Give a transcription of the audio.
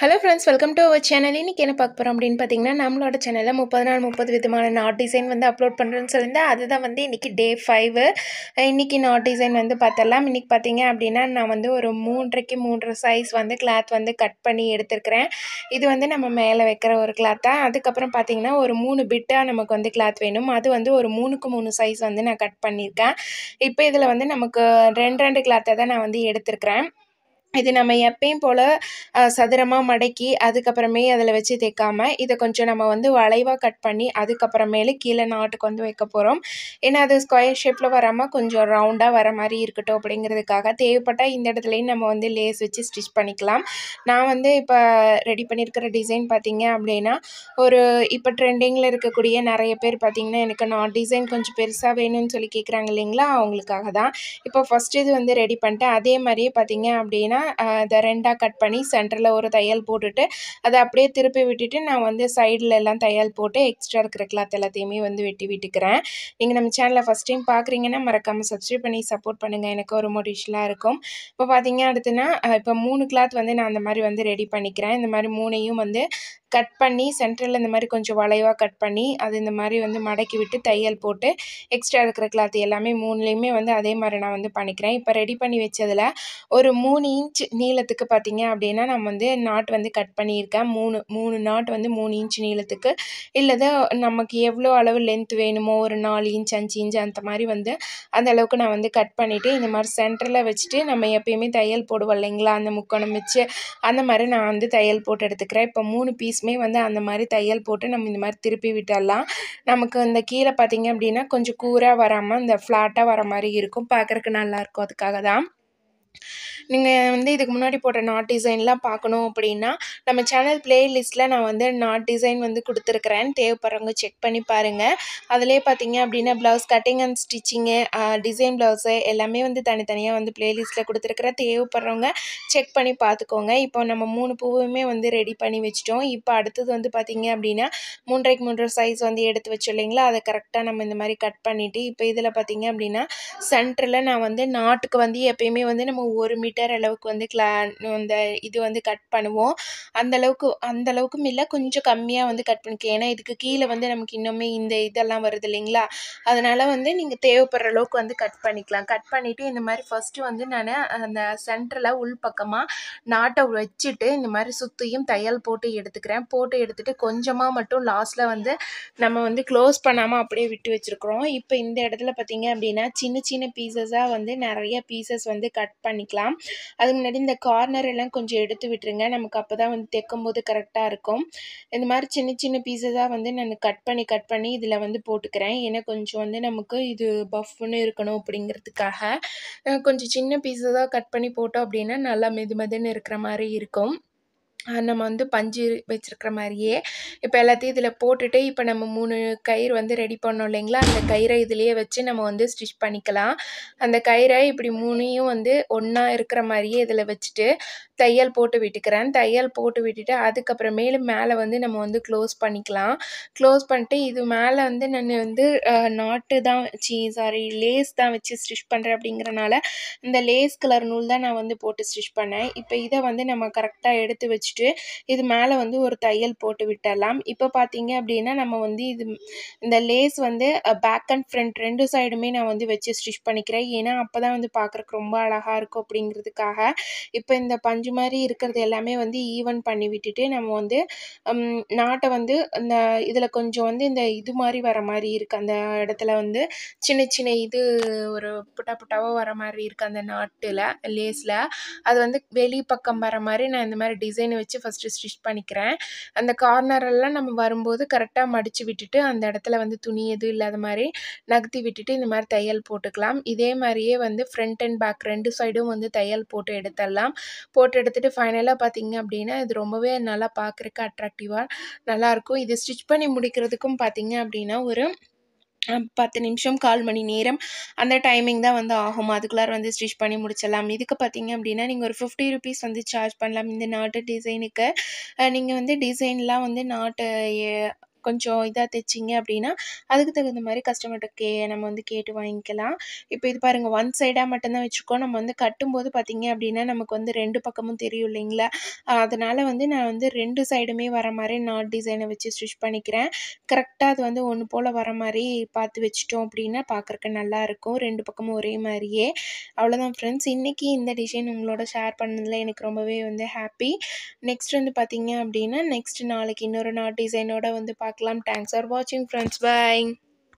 hello friends welcome to our channel இன்றைக்கி என்ன பார்க்க போகிறோம் அப்படின்னு பார்த்தீங்கன்னா நம்மளோட சேனலில் முப்பது நாள் முப்பது விதமான நாட் டிசைன் வந்து அப்லோட் பண்ணுறேன்னு சொல்லியிருந்தேன் அதுதான் வந்து இன்றைக்கி டே ஃபைவ் இன்றைக்கி நாட் டிசைன் வந்து பார்த்தலாம் இன்றைக்கி பார்த்தீங்க அப்படின்னா நான் வந்து ஒரு மூன்றரைக்கு மூன்று சைஸ் வந்து கிளாத் வந்து கட் பண்ணி எடுத்துருக்கிறேன் இது வந்து நம்ம மேலே வைக்கிற ஒரு கிளாத் தான் அதுக்கப்புறம் பார்த்தீங்கன்னா ஒரு மூணு பிட்டாக நமக்கு வந்து கிளாத் வேணும் அது வந்து ஒரு மூணுக்கு மூணு சைஸ் வந்து நான் கட் பண்ணியிருக்கேன் இப்போ இதில் வந்து நமக்கு ரெண்டு ரெண்டு கிளாத்தை தான் நான் வந்து எடுத்திருக்கிறேன் இது நம்ம எப்பயும் போல் சதுரமாக மடக்கி அதுக்கப்புறமே அதில் வச்சு தைக்காமல் இதை கொஞ்சம் நம்ம வந்து வளைவாக கட் பண்ணி அதுக்கப்புறமேலு கீழே நாட்டுக்கு வந்து வைக்க போகிறோம் ஏன்னா அது ஸ்கொயர் ஷேப்பில் வராமல் கொஞ்சம் ரவுண்டாக வர மாதிரி இருக்கட்டும் அப்படிங்கிறதுக்காக தேவைப்பட்டால் இந்த இடத்துலையும் நம்ம வந்து லேஸ் வச்சு ஸ்டிச் பண்ணிக்கலாம் நான் வந்து இப்போ ரெடி பண்ணியிருக்கிற டிசைன் பார்த்திங்க அப்படின்னா ஒரு இப்போ ட்ரெண்டிங்கில் இருக்கக்கூடிய நிறைய பேர் பார்த்தீங்கன்னா எனக்கு நான் டிசைன் கொஞ்சம் பெருசாக வேணும்னு சொல்லி கேட்குறாங்க இல்லைங்களா அவங்களுக்காக தான் இப்போ ஃபஸ்ட் இது வந்து ரெடி பண்ணிட்டேன் அதே மாதிரியே பார்த்திங்க அப்படின்னா பார்த்தீங்கன்னா அதை ரெண்டாக கட் பண்ணி சென்டரில் ஒரு தையல் போட்டுட்டு அதை அப்படியே திருப்பி விட்டுட்டு நான் வந்து சைடில் எல்லாம் தையல் போட்டு எக்ஸ்ட்ரா இருக்கிற கிளாத் எல்லாத்தையுமே வந்து வெட்டி விட்டுக்கிறேன் நீங்கள் நம்ம சேனலில் ஃபஸ்ட் டைம் பார்க்குறீங்கன்னா மறக்காமல் சப்ஸ்கிரைப் பண்ணி சப்போர்ட் பண்ணுங்கள் எனக்கு ஒரு மோட்டிவேஷனாக இருக்கும் இப்போ பார்த்திங்க அடுத்துனா இப்போ மூணு கிளாத் வந்து நான் அந்த மாதிரி வந்து ரெடி பண்ணிக்கிறேன் இந்த மாதிரி மூணையும் வந்து கட் பண்ணி சென்டரில் இந்த மாதிரி கொஞ்சம் வளைவாக கட் பண்ணி அது இந்த மாதிரி வந்து மடக்கி விட்டு தையல் போட்டு எக்ஸ்ட்ரா இருக்கிற கிளாத் எல்லாமே மூணுலேயுமே வந்து அதே மாதிரி நான் வந்து பண்ணிக்கிறேன் இப்போ ரெடி பண்ணி வச்சதில் ஒரு மூணு இன்ச் நீளத்துக்கு பார்த்தீங்க அப்படின்னா நம்ம வந்து நாட் வந்து கட் பண்ணியிருக்கேன் மூணு மூணு நாட் வந்து மூணு இன்ச் நீளத்துக்கு இல்லது நமக்கு எவ்வளோ அளவு லென்த் வேணுமோ ஒரு நாலு இன்ச் அஞ்சு இன்ச் அந்த மாதிரி வந்து அந்த அளவுக்கு நான் வந்து கட் பண்ணிவிட்டு இந்த மாதிரி சென்டரில் வச்சுட்டு நம்ம எப்பயுமே தையல் போடுவோம் இல்லைங்களா அந்த முக்கோணம் வச்சு அந்த மாதிரி நான் வந்து தையல் போட்டு எடுத்துக்கிறேன் இப்போ மூணு பீஸ் பீஸுமே வந்து அந்த மாதிரி தையல் போட்டு நம்ம இந்த மாதிரி திருப்பி விட்டுடலாம் நமக்கு இந்த கீழே பார்த்திங்க அப்படின்னா கொஞ்சம் கூராக வராமல் இந்த ஃப்ளாட்டாக வர மாதிரி இருக்கும் பார்க்குறக்கு நல்லாயிருக்கும் அதுக்காக தான் நீங்கள் வந்து இதுக்கு முன்னாடி போடுற நாட் டிசைன்லாம் பார்க்கணும் அப்படின்னா நம்ம சேனல் பிளேலிஸ்ட்டில் நான் வந்து நாட் டிசைன் வந்து கொடுத்துருக்குறேன் தேவைப்படுறவங்க செக் பண்ணி பாருங்கள் அதிலே பார்த்தீங்க அப்படின்னா blouse cutting and stitching design blouse எல்லாமே வந்து தனித்தனியாக வந்து பிளேலிஸ்ட்டில் கொடுத்துருக்குறேன் தேவைப்படுறவங்க செக் பண்ணி பார்த்துக்கோங்க இப்போ நம்ம மூணு பூவுமே வந்து ரெடி பண்ணி வச்சுட்டோம் இப்போ அடுத்தது வந்து பார்த்தீங்க அப்படின்னா மூன்றரைக்கு மூன்று சைஸ் வந்து எடுத்து வச்சோம் இல்லைங்களா அதை கரெக்டாக நம்ம இந்த மாதிரி கட் பண்ணிவிட்டு இப்போ இதில் பார்த்தீங்க அப்படின்னா சென்டரில் நான் வந்து நாட்டுக்கு வந்து எப்பயுமே வந்து நம்ம ஒரு மீட்டர் மீட்டர் அளவுக்கு வந்து கிளா இந்த இது வந்து கட் பண்ணுவோம் அந்தளவுக்கு அந்தளவுக்கும் இல்லை கொஞ்சம் கம்மியாக வந்து கட் பண்ணிக்க ஏன்னா இதுக்கு கீழே வந்து நமக்கு இன்னுமே இந்த இதெல்லாம் வருது இல்லைங்களா அதனால் வந்து நீங்கள் தேவைப்படுற அளவுக்கு வந்து கட் பண்ணிக்கலாம் கட் பண்ணிவிட்டு இந்த மாதிரி ஃபஸ்ட்டு வந்து நான் அந்த சென்டரில் உள் பக்கமாக நாட்டை வச்சுட்டு இந்த மாதிரி சுற்றியும் தையல் போட்டு எடுத்துக்கிறேன் போட்டு எடுத்துகிட்டு கொஞ்சமாக மட்டும் லாஸ்ட்டில் வந்து நம்ம வந்து க்ளோஸ் பண்ணாமல் அப்படியே விட்டு வச்சுருக்குறோம் இப்போ இந்த இடத்துல பார்த்தீங்க அப்படின்னா சின்ன சின்ன பீசஸாக வந்து நிறைய பீசஸ் வந்து கட் பண்ணிக்கலாம் அது முன்னாடி இந்த கார்னர் எல்லாம் கொஞ்சம் எடுத்து விட்டுருங்க நமக்கு அப்போ தான் வந்து தைக்கும் போது கரெக்டாக இருக்கும் இந்த மாதிரி சின்ன சின்ன பீஸஸாக வந்து நான் கட் பண்ணி கட் பண்ணி இதில் வந்து போட்டுக்கிறேன் ஏன்னா கொஞ்சம் வந்து நமக்கு இது பஃப்னு இருக்கணும் அப்படிங்கிறதுக்காக கொஞ்சம் சின்ன பீஸஸாக கட் பண்ணி போட்டோம் அப்படின்னா நல்லா மெது மெதுன்னு இருக்கிற மாதிரி இருக்கும் நம்ம வந்து பஞ்சு வச்சுருக்கிற மாதிரியே இப்போ எல்லாத்தையும் இதில் போட்டுட்டு இப்போ நம்ம மூணு கயிறு வந்து ரெடி பண்ணோம் இல்லைங்களா அந்த கயிறை இதுலேயே வச்சு நம்ம வந்து ஸ்டிச் பண்ணிக்கலாம் அந்த கயிறை இப்படி மூணையும் வந்து ஒன்றா இருக்கிற மாதிரியே இதில் வச்சுட்டு தையல் போட்டு விட்டுக்கிறேன் தையல் போட்டு விட்டுட்டு அதுக்கப்புறமேலு மேலே வந்து நம்ம வந்து க்ளோஸ் பண்ணிக்கலாம் க்ளோஸ் பண்ணிட்டு இது மேலே வந்து நான் வந்து நாட்டு தான் வச்சு சாரி லேஸ் தான் வச்சு ஸ்டிச் பண்ணுறேன் அப்படிங்கிறனால இந்த லேஸ் கலர் நூல் தான் நான் வந்து போட்டு ஸ்டிச் பண்ணேன் இப்போ இதை வந்து நம்ம கரெக்டாக எடுத்து வச்சுட்டு முடிச்சுட்டு இது மேலே வந்து ஒரு தையல் போட்டு விட்டுடலாம் இப்போ பார்த்தீங்க அப்படின்னா நம்ம வந்து இது இந்த லேஸ் வந்து பேக் அண்ட் ஃப்ரண்ட் ரெண்டு சைடுமே நான் வந்து வச்சு ஸ்டிச் பண்ணிக்கிறேன் ஏன்னா அப்போ தான் வந்து பார்க்குறக்கு ரொம்ப அழகாக இருக்கும் அப்படிங்கிறதுக்காக இப்போ இந்த பஞ்சு மாதிரி இருக்கிறது எல்லாமே வந்து ஈவன் பண்ணி விட்டுட்டு நம்ம வந்து நாட்டை வந்து இந்த இதில் கொஞ்சம் வந்து இந்த இது மாதிரி வர மாதிரி இருக்குது அந்த இடத்துல வந்து சின்ன சின்ன இது ஒரு புட்டா புட்டாவோ வர மாதிரி இருக்குது அந்த நாட்டில் லேஸில் அது வந்து வெளி பக்கம் வர மாதிரி நான் இந்த மாதிரி டிசைன் வச்சு வச்சு ஃபஸ்ட்டு ஸ்டிச் பண்ணிக்கிறேன் அந்த கார்னரெல்லாம் நம்ம வரும்போது கரெக்டாக மடித்து விட்டுட்டு அந்த இடத்துல வந்து துணி எதுவும் இல்லாத மாதிரி நகர்த்தி விட்டுட்டு இந்த மாதிரி தையல் போட்டுக்கலாம் இதே மாதிரியே வந்து ஃப்ரண்ட் அண்ட் பேக் ரெண்டு சைடும் வந்து தையல் போட்டு எடுத்துடலாம் போட்டு எடுத்துட்டு ஃபைனலாக பார்த்தீங்க அப்படின்னா இது ரொம்பவே நல்லா பார்க்குறக்கு அட்ராக்டிவாக நல்லாயிருக்கும் இது ஸ்டிச் பண்ணி முடிக்கிறதுக்கும் பார்த்தீங்க அப்படின்னா ஒரு பத்து நிமிஷம் கால் மணி நேரம் அந்த டைமிங் தான் வந்து ஆகும் அதுக்குள்ளார வந்து ஸ்டிச் பண்ணி முடிச்சிடலாம் இதுக்கு பார்த்தீங்க அப்படின்னா நீங்கள் ஒரு ஃபிஃப்டி ருபீஸ் வந்து சார்ஜ் பண்ணலாம் இந்த நாட்டு டிசைனுக்கு நீங்கள் வந்து டிசைன்லாம் வந்து நாட்டு கொஞ்சம் இதாக தைச்சிங்க அப்படின்னா அதுக்கு தகுந்த மாதிரி கஸ்டமர்கிட்ட கே நம்ம வந்து கேட்டு வாங்கிக்கலாம் இப்போ இது பாருங்கள் ஒன் சைடாக மட்டும்தான் வச்சுருக்கோம் நம்ம வந்து கட்டும்போது பார்த்திங்க அப்படின்னா நமக்கு வந்து ரெண்டு பக்கமும் தெரியும் இல்லைங்களா அதனால் வந்து நான் வந்து ரெண்டு சைடுமே வர மாதிரி நாட் டிசைனை வச்சு ஸ்டிச் பண்ணிக்கிறேன் கரெக்டாக அது வந்து ஒன்று போல் வர மாதிரி பார்த்து வச்சுட்டோம் அப்படின்னா பார்க்குறக்கு நல்லாயிருக்கும் ரெண்டு பக்கமும் ஒரே மாதிரியே அவ்வளோதான் ஃப்ரெண்ட்ஸ் இன்றைக்கி இந்த டிசைன் உங்களோட ஷேர் பண்ணதில் எனக்கு ரொம்பவே வந்து ஹாப்பி நெக்ஸ்ட் வந்து பார்த்திங்க அப்படின்னா நெக்ஸ்ட் நாளைக்கு இன்னொரு நாட் டிசைனோட வந்து பார்க்கலாம் தேங்க்ஸ் ஃபார் வாட்சிங் ஃப்ரெண்ட்ஸ் பாய்